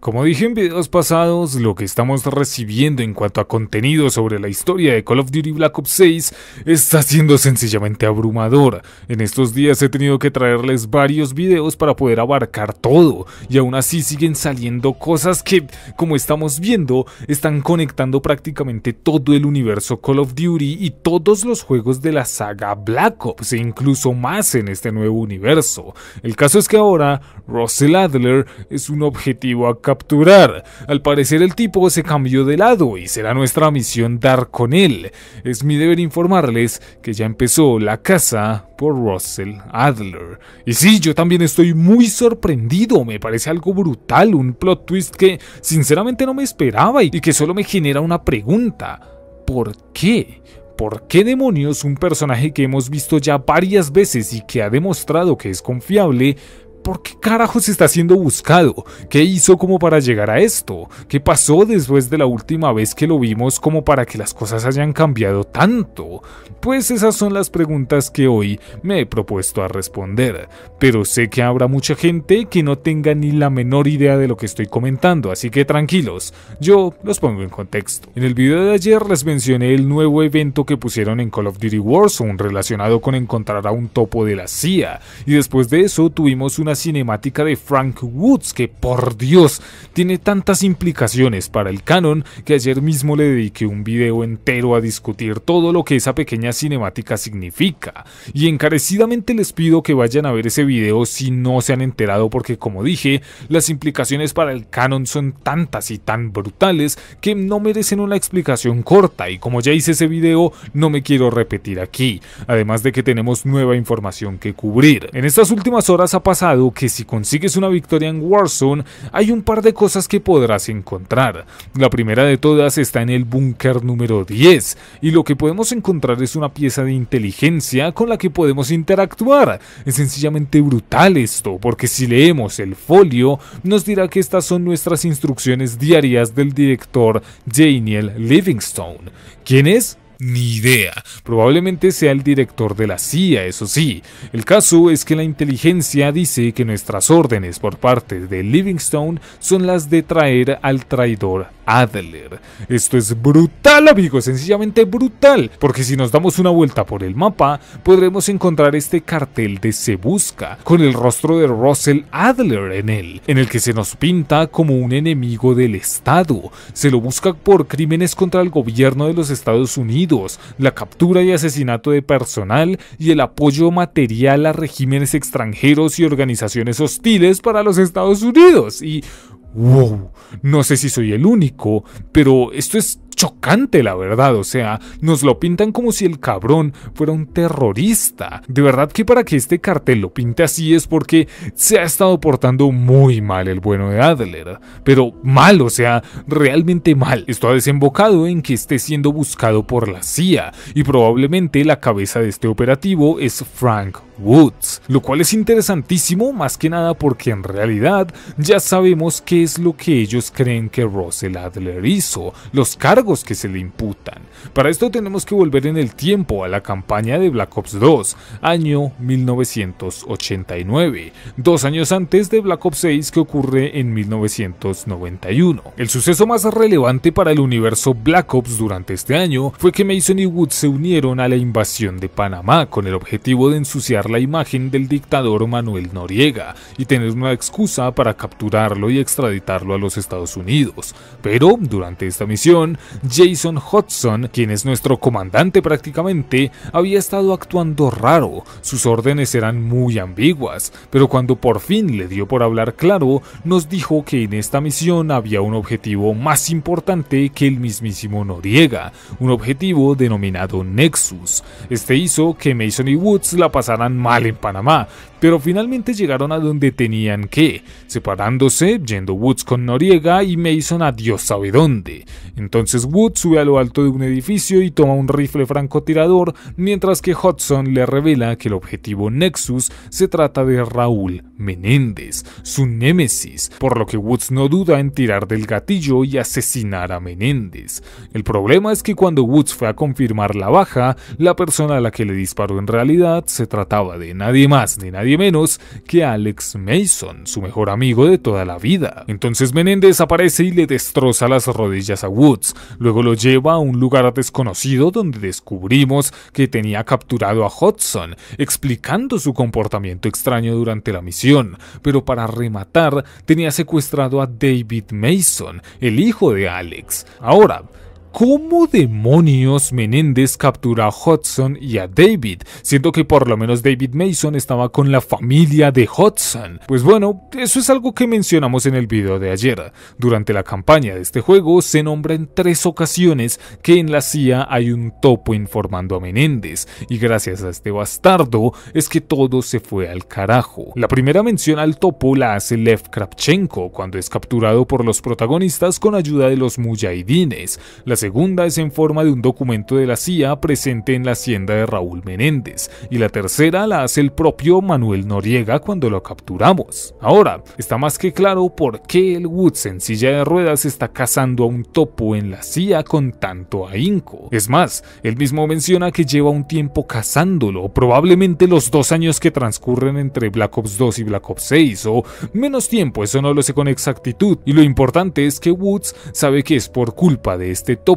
Como dije en videos pasados, lo que estamos recibiendo en cuanto a contenido sobre la historia de Call of Duty Black Ops 6 está siendo sencillamente abrumador. En estos días he tenido que traerles varios videos para poder abarcar todo, y aún así siguen saliendo cosas que, como estamos viendo, están conectando prácticamente todo el universo Call of Duty y todos los juegos de la saga Black Ops e incluso más en este nuevo universo. El caso es que ahora Russell Adler es un objetivo a capturar. Al parecer el tipo se cambió de lado y será nuestra misión dar con él. Es mi deber informarles que ya empezó la caza por Russell Adler. Y sí, yo también estoy muy sorprendido, me parece algo brutal, un plot twist que sinceramente no me esperaba y que solo me genera una pregunta. ¿Por qué? ¿Por qué demonios un personaje que hemos visto ya varias veces y que ha demostrado que es confiable ¿Por qué carajos está siendo buscado? ¿Qué hizo como para llegar a esto? ¿Qué pasó después de la última vez que lo vimos como para que las cosas hayan cambiado tanto? Pues esas son las preguntas que hoy me he propuesto a responder, pero sé que habrá mucha gente que no tenga ni la menor idea de lo que estoy comentando, así que tranquilos, yo los pongo en contexto. En el video de ayer les mencioné el nuevo evento que pusieron en Call of Duty Warzone relacionado con encontrar a un topo de la CIA, y después de eso tuvimos una cinemática de Frank Woods que, por Dios, tiene tantas implicaciones para el canon que ayer mismo le dediqué un video entero a discutir todo lo que esa pequeña cinemática significa. Y encarecidamente les pido que vayan a ver ese video si no se han enterado porque, como dije, las implicaciones para el canon son tantas y tan brutales que no merecen una explicación corta y como ya hice ese video no me quiero repetir aquí, además de que tenemos nueva información que cubrir. En estas últimas horas ha pasado que si consigues una victoria en Warzone, hay un par de cosas que podrás encontrar. La primera de todas está en el búnker número 10, y lo que podemos encontrar es una pieza de inteligencia con la que podemos interactuar. Es sencillamente brutal esto, porque si leemos el folio, nos dirá que estas son nuestras instrucciones diarias del director Daniel Livingstone. ¿Quién es? ni idea. Probablemente sea el director de la CIA, eso sí. El caso es que la inteligencia dice que nuestras órdenes por parte de Livingstone son las de traer al traidor Adler. Esto es brutal, amigo, sencillamente brutal, porque si nos damos una vuelta por el mapa, podremos encontrar este cartel de Se Busca, con el rostro de Russell Adler en él, en el que se nos pinta como un enemigo del Estado. Se lo busca por crímenes contra el gobierno de los Estados Unidos la captura y asesinato de personal y el apoyo material a regímenes extranjeros y organizaciones hostiles para los Estados Unidos. Y... ¡Wow! No sé si soy el único, pero esto es chocante, la verdad. O sea, nos lo pintan como si el cabrón fuera un terrorista. De verdad que para que este cartel lo pinte así es porque se ha estado portando muy mal el bueno de Adler. Pero mal, o sea, realmente mal. Esto ha desembocado en que esté siendo buscado por la CIA y probablemente la cabeza de este operativo es Frank Woods, lo cual es interesantísimo más que nada porque en realidad ya sabemos qué es lo que ellos creen que Russell Adler hizo, los cargos que se le imputan. Para esto tenemos que volver en el tiempo a la campaña de Black Ops 2, año 1989, dos años antes de Black Ops 6 que ocurre en 1991. El suceso más relevante para el universo Black Ops durante este año fue que Mason y Wood se unieron a la invasión de Panamá con el objetivo de ensuciar la imagen del dictador Manuel Noriega y tener una excusa para capturarlo y extraditarlo a los Estados Unidos. Pero durante esta misión, Jason Hudson, quien es nuestro comandante prácticamente, había estado actuando raro, sus órdenes eran muy ambiguas, pero cuando por fin le dio por hablar claro, nos dijo que en esta misión había un objetivo más importante que el mismísimo Noriega, un objetivo denominado Nexus. Este hizo que Mason y Woods la pasaran mal en Panamá, pero finalmente llegaron a donde tenían que, separándose, yendo Woods con Noriega y Mason a Dios sabe dónde. Entonces Woods sube a lo alto de un edificio y toma un rifle francotirador, mientras que Hudson le revela que el objetivo Nexus se trata de Raúl Menéndez, su némesis, por lo que Woods no duda en tirar del gatillo y asesinar a Menéndez. El problema es que cuando Woods fue a confirmar la baja, la persona a la que le disparó en realidad se trataba de nadie más ni nadie menos que Alex Mason, su mejor amigo de toda la vida. Entonces Menéndez aparece y le destroza las rodillas a Woods, Luego lo lleva a un lugar desconocido donde descubrimos que tenía capturado a Hudson, explicando su comportamiento extraño durante la misión, pero para rematar tenía secuestrado a David Mason, el hijo de Alex. Ahora, ¿Cómo demonios Menéndez captura a Hudson y a David? Siendo que por lo menos David Mason estaba con la familia de Hudson. Pues bueno, eso es algo que mencionamos en el video de ayer. Durante la campaña de este juego se nombra en tres ocasiones que en la CIA hay un topo informando a Menéndez, y gracias a este bastardo es que todo se fue al carajo. La primera mención al topo la hace Lev Kravchenko cuando es capturado por los protagonistas con ayuda de los mujahidines segunda es en forma de un documento de la CIA presente en la hacienda de Raúl Menéndez y la tercera la hace el propio Manuel Noriega cuando lo capturamos. Ahora, está más que claro por qué el Woods en silla de ruedas está cazando a un topo en la CIA con tanto ahínco. Es más, él mismo menciona que lleva un tiempo cazándolo, probablemente los dos años que transcurren entre Black Ops 2 y Black Ops 6 o menos tiempo, eso no lo sé con exactitud, y lo importante es que Woods sabe que es por culpa de este topo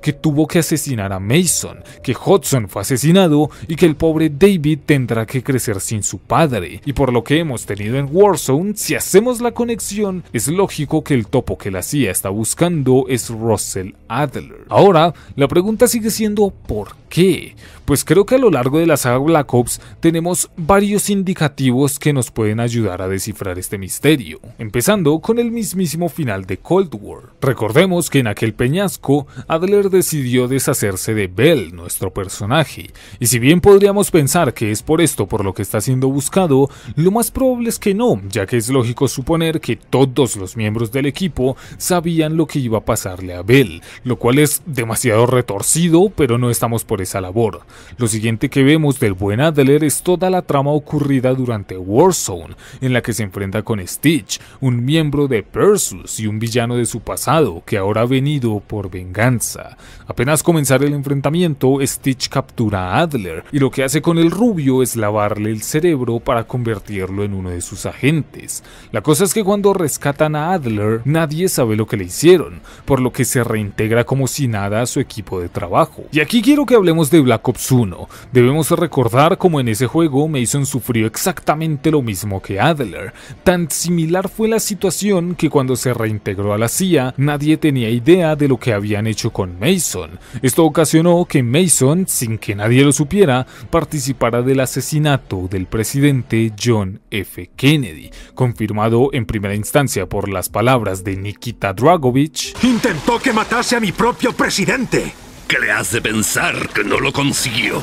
que tuvo que asesinar a Mason, que Hudson fue asesinado y que el pobre David tendrá que crecer sin su padre. Y por lo que hemos tenido en Warzone, si hacemos la conexión, es lógico que el topo que la CIA está buscando es Russell Adler. Ahora, la pregunta sigue siendo ¿por qué? qué? Pues creo que a lo largo de la saga Black Ops tenemos varios indicativos que nos pueden ayudar a descifrar este misterio, empezando con el mismísimo final de Cold War. Recordemos que en aquel peñasco, Adler decidió deshacerse de Bell, nuestro personaje, y si bien podríamos pensar que es por esto por lo que está siendo buscado, lo más probable es que no, ya que es lógico suponer que todos los miembros del equipo sabían lo que iba a pasarle a Bell, lo cual es demasiado retorcido, pero no estamos por esa labor. Lo siguiente que vemos del buen Adler es toda la trama ocurrida durante Warzone, en la que se enfrenta con Stitch, un miembro de Persus y un villano de su pasado que ahora ha venido por venganza. Apenas comenzar el enfrentamiento, Stitch captura a Adler y lo que hace con el rubio es lavarle el cerebro para convertirlo en uno de sus agentes. La cosa es que cuando rescatan a Adler, nadie sabe lo que le hicieron, por lo que se reintegra como si nada a su equipo de trabajo. Y aquí quiero que hablemos de Black Ops 1. Debemos recordar como en ese juego Mason sufrió exactamente lo mismo que Adler. Tan similar fue la situación que cuando se reintegró a la CIA, nadie tenía idea de lo que habían hecho con Mason. Esto ocasionó que Mason, sin que nadie lo supiera, participara del asesinato del presidente John F. Kennedy, confirmado en primera instancia por las palabras de Nikita Dragovich. Intentó que matase a mi propio presidente. Que le hace pensar que no lo consiguió?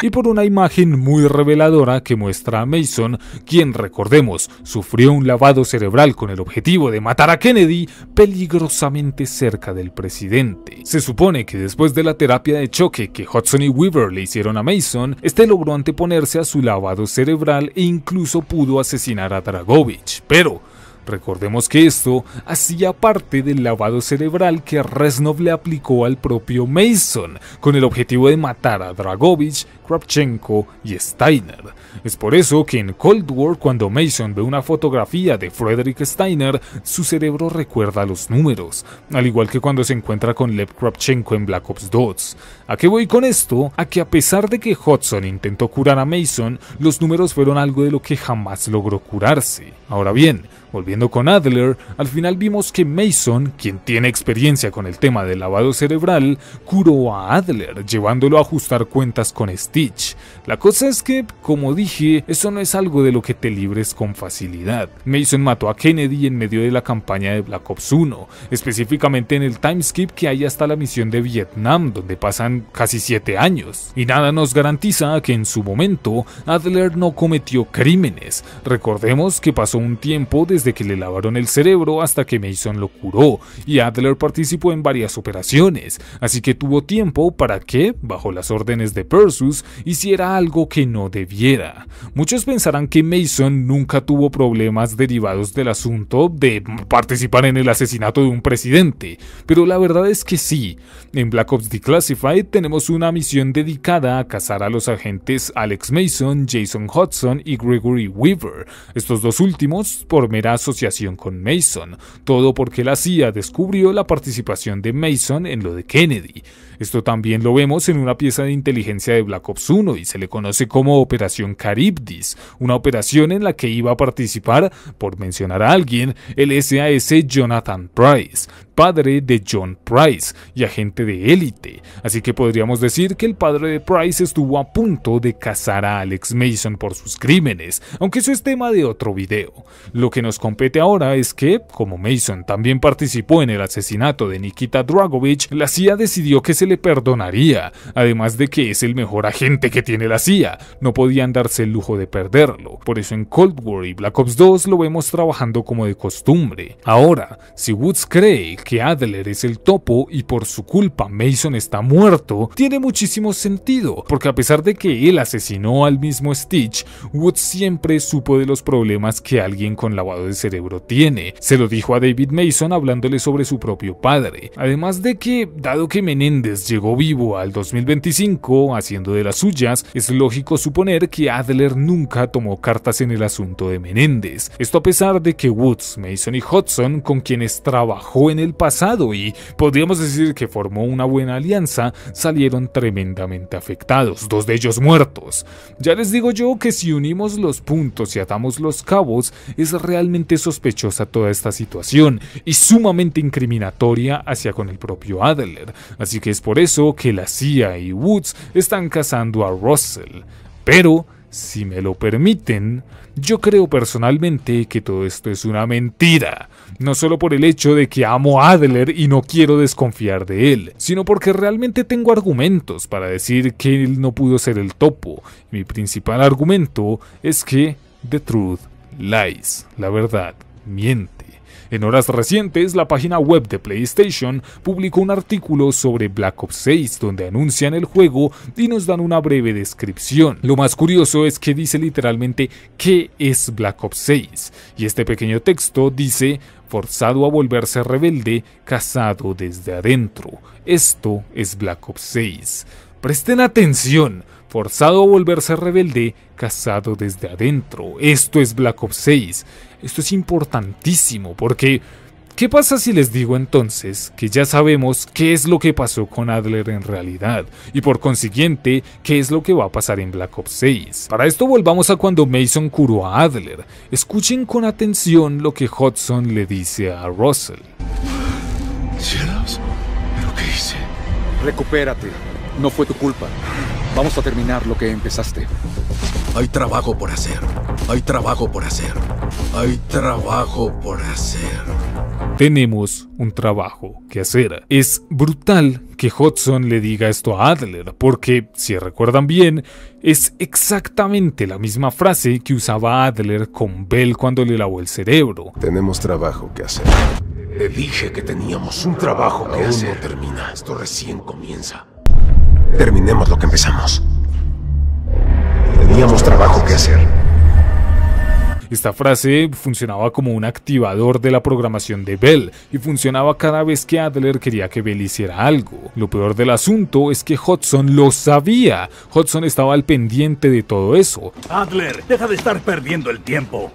y por una imagen muy reveladora que muestra a Mason, quien recordemos sufrió un lavado cerebral con el objetivo de matar a Kennedy peligrosamente cerca del presidente. Se supone que después de la terapia de choque que Hudson y Weaver le hicieron a Mason, este logró anteponerse a su lavado cerebral e incluso pudo asesinar a Dragovich, pero Recordemos que esto hacía parte del lavado cerebral que Reznov le aplicó al propio Mason, con el objetivo de matar a Dragovich, Kravchenko y Steiner. Es por eso que en Cold War, cuando Mason ve una fotografía de Frederick Steiner, su cerebro recuerda los números, al igual que cuando se encuentra con Lev Kravchenko en Black Ops 2. ¿A qué voy con esto? A que a pesar de que Hudson intentó curar a Mason, los números fueron algo de lo que jamás logró curarse. Ahora bien, Volviendo con Adler, al final vimos que Mason, quien tiene experiencia con el tema del lavado cerebral, curó a Adler, llevándolo a ajustar cuentas con Stitch. La cosa es que, como dije, eso no es algo de lo que te libres con facilidad. Mason mató a Kennedy en medio de la campaña de Black Ops 1, específicamente en el timeskip que hay hasta la misión de Vietnam, donde pasan casi 7 años. Y nada nos garantiza que en su momento Adler no cometió crímenes. Recordemos que pasó un tiempo desde que le lavaron el cerebro hasta que Mason lo curó, y Adler participó en varias operaciones, así que tuvo tiempo para que, bajo las órdenes de Persus, hiciera algo que no debiera. Muchos pensarán que Mason nunca tuvo problemas derivados del asunto de participar en el asesinato de un presidente, pero la verdad es que sí. En Black Ops Declassified tenemos una misión dedicada a cazar a los agentes Alex Mason, Jason Hudson y Gregory Weaver, estos dos últimos por mera asociación con Mason, todo porque la CIA descubrió la participación de Mason en lo de Kennedy. Esto también lo vemos en una pieza de inteligencia de Black Ops 1 y se le conoce como Operación Caribdis, una operación en la que iba a participar, por mencionar a alguien, el SAS Jonathan Price, padre de John Price y agente de élite, así que podríamos decir que el padre de Price estuvo a punto de cazar a Alex Mason por sus crímenes, aunque eso es tema de otro video. Lo que nos compete ahora es que, como Mason también participó en el asesinato de Nikita Dragovich, la CIA decidió que se le perdonaría, además de que es el mejor agente que tiene la CIA, no podían darse el lujo de perderlo, por eso en Cold War y Black Ops 2 lo vemos trabajando como de costumbre. Ahora, si Woods cree que Adler es el topo y por su culpa Mason está muerto, tiene muchísimo sentido, porque a pesar de que él asesinó al mismo Stitch, Woods siempre supo de los problemas que alguien con lavado de cerebro tiene. Se lo dijo a David Mason hablándole sobre su propio padre. Además de que, dado que Menéndez llegó vivo al 2025 haciendo de las suyas, es lógico suponer que Adler nunca tomó cartas en el asunto de Menéndez. Esto a pesar de que Woods, Mason y Hudson, con quienes trabajó en el pasado y podríamos decir que formó una buena alianza, salieron tremendamente afectados, dos de ellos muertos. Ya les digo yo que si unimos los puntos y atamos los cabos, es realmente sospechosa toda esta situación y sumamente incriminatoria hacia con el propio Adler, así que es por eso que la CIA y Woods están cazando a Russell. Pero, si me lo permiten, yo creo personalmente que todo esto es una mentira no solo por el hecho de que amo a Adler y no quiero desconfiar de él, sino porque realmente tengo argumentos para decir que él no pudo ser el topo. Mi principal argumento es que The Truth Lies, la verdad miente. En horas recientes, la página web de PlayStation publicó un artículo sobre Black Ops 6 donde anuncian el juego y nos dan una breve descripción. Lo más curioso es que dice literalmente qué es Black Ops 6 y este pequeño texto dice forzado a volverse rebelde, cazado desde adentro. Esto es Black Ops 6. Presten atención, forzado a volverse rebelde, cazado desde adentro. Esto es Black Ops 6. Esto es importantísimo porque... ¿Qué pasa si les digo entonces que ya sabemos qué es lo que pasó con Adler en realidad y por consiguiente qué es lo que va a pasar en Black Ops 6? Para esto volvamos a cuando Mason curó a Adler. Escuchen con atención lo que Hudson le dice a Russell. ¿Pero qué hice? Recupérate. No fue tu culpa. Vamos a terminar lo que empezaste. Hay trabajo por hacer. Hay trabajo por hacer. Hay trabajo por hacer. Tenemos un trabajo que hacer. Es brutal que Hudson le diga esto a Adler, porque, si recuerdan bien, es exactamente la misma frase que usaba Adler con Bell cuando le lavó el cerebro. Tenemos trabajo que hacer. Le dije que teníamos un trabajo que hacer. No termina. Esto recién comienza. Terminemos lo que empezamos. Teníamos trabajo que hacer. Esta frase funcionaba como un activador de la programación de Bell y funcionaba cada vez que Adler quería que Bell hiciera algo. Lo peor del asunto es que Hudson lo sabía. Hudson estaba al pendiente de todo eso. Adler, deja de estar perdiendo el tiempo.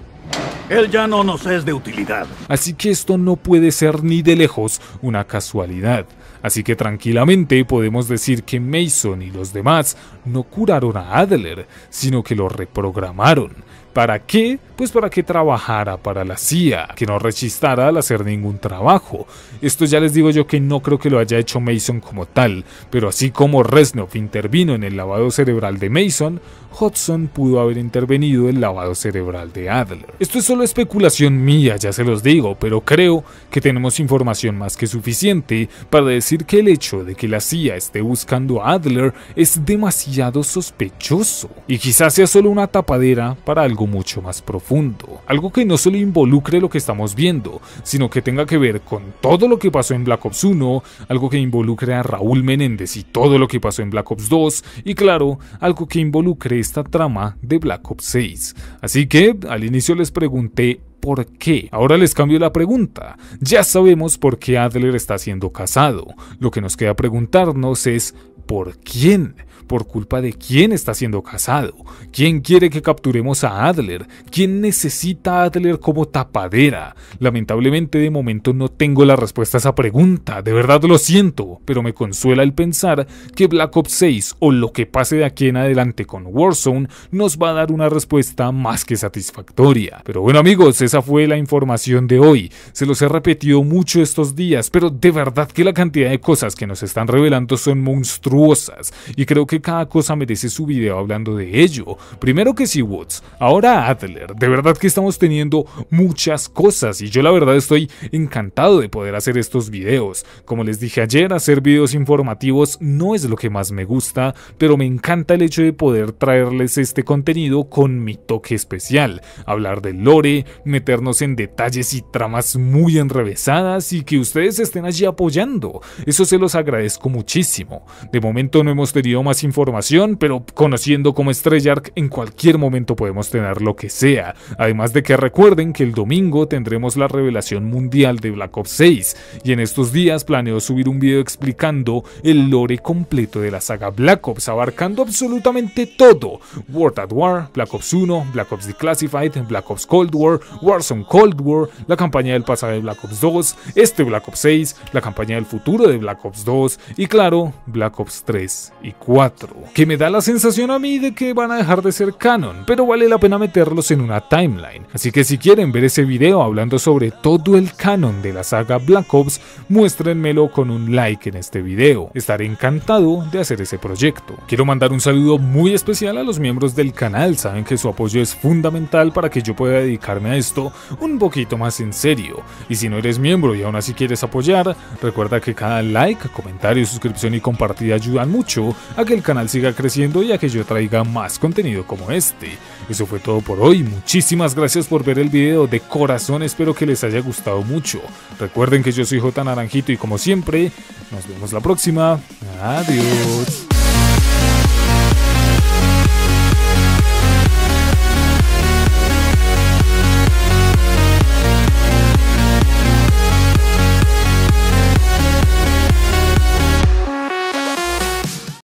Él ya no nos es de utilidad. Así que esto no puede ser ni de lejos una casualidad. Así que tranquilamente podemos decir que Mason y los demás no curaron a Adler, sino que lo reprogramaron ¿Para qué? Pues para que trabajara para la CIA, que no rechistara al hacer ningún trabajo. Esto ya les digo yo que no creo que lo haya hecho Mason como tal, pero así como Reznov intervino en el lavado cerebral de Mason, Hudson pudo haber intervenido en el lavado cerebral de Adler. Esto es solo especulación mía, ya se los digo, pero creo que tenemos información más que suficiente para decir que el hecho de que la CIA esté buscando a Adler es demasiado sospechoso, y quizás sea solo una tapadera para algo mucho más profundo, algo que no solo involucre lo que estamos viendo, sino que tenga que ver con todo lo que pasó en Black Ops 1, algo que involucre a Raúl Menéndez y todo lo que pasó en Black Ops 2, y claro, algo que involucre esta trama de Black Ops 6. Así que al inicio les pregunté por qué. Ahora les cambio la pregunta. Ya sabemos por qué Adler está siendo casado. Lo que nos queda preguntarnos es ¿por quién? por culpa de quién está siendo casado, quién quiere que capturemos a Adler, quién necesita a Adler como tapadera. Lamentablemente de momento no tengo la respuesta a esa pregunta, de verdad lo siento, pero me consuela el pensar que Black Ops 6 o lo que pase de aquí en adelante con Warzone nos va a dar una respuesta más que satisfactoria. Pero bueno amigos, esa fue la información de hoy, se los he repetido mucho estos días, pero de verdad que la cantidad de cosas que nos están revelando son monstruosas y creo que cada cosa merece su video hablando de ello. Primero que si Woods, ahora Adler. De verdad que estamos teniendo muchas cosas y yo la verdad estoy encantado de poder hacer estos videos. Como les dije ayer, hacer videos informativos no es lo que más me gusta, pero me encanta el hecho de poder traerles este contenido con mi toque especial. Hablar de lore, meternos en detalles y tramas muy enrevesadas y que ustedes estén allí apoyando. Eso se los agradezco muchísimo. De momento no hemos tenido más información, pero conociendo como Estrellark, en cualquier momento podemos tener lo que sea. Además de que recuerden que el domingo tendremos la revelación mundial de Black Ops 6, y en estos días planeo subir un video explicando el lore completo de la saga Black Ops, abarcando absolutamente todo: World at War, Black Ops 1, Black Ops Declassified, Black Ops Cold War, Warzone Cold War, la campaña del pasado de Black Ops 2, este Black Ops 6, la campaña del futuro de Black Ops 2 y claro, Black Ops 3 y 4 que me da la sensación a mí de que van a dejar de ser canon, pero vale la pena meterlos en una timeline. Así que si quieren ver ese video hablando sobre todo el canon de la saga Black Ops, muéstrenmelo con un like en este video. Estaré encantado de hacer ese proyecto. Quiero mandar un saludo muy especial a los miembros del canal, saben que su apoyo es fundamental para que yo pueda dedicarme a esto un poquito más en serio. Y si no eres miembro y aún así quieres apoyar, recuerda que cada like, comentario, suscripción y compartida ayudan mucho a que el canal siga creciendo y a que yo traiga más contenido como este. Eso fue todo por hoy, muchísimas gracias por ver el vídeo de corazón espero que les haya gustado mucho. Recuerden que yo soy J Naranjito y como siempre, nos vemos la próxima. Adiós.